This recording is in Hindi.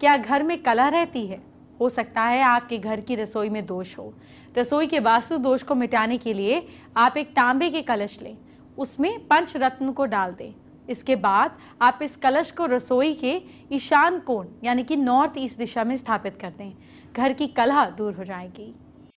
क्या घर में कला रहती है हो सकता है आपके घर की रसोई में दोष हो रसोई के वास्तु दोष को मिटाने के लिए आप एक तांबे के कलश लें उसमें पंच रत्न को डाल दें इसके बाद आप इस कलश को रसोई के ईशान कोण यानी कि नॉर्थ ईस्ट दिशा में स्थापित कर दें घर की कला दूर हो जाएगी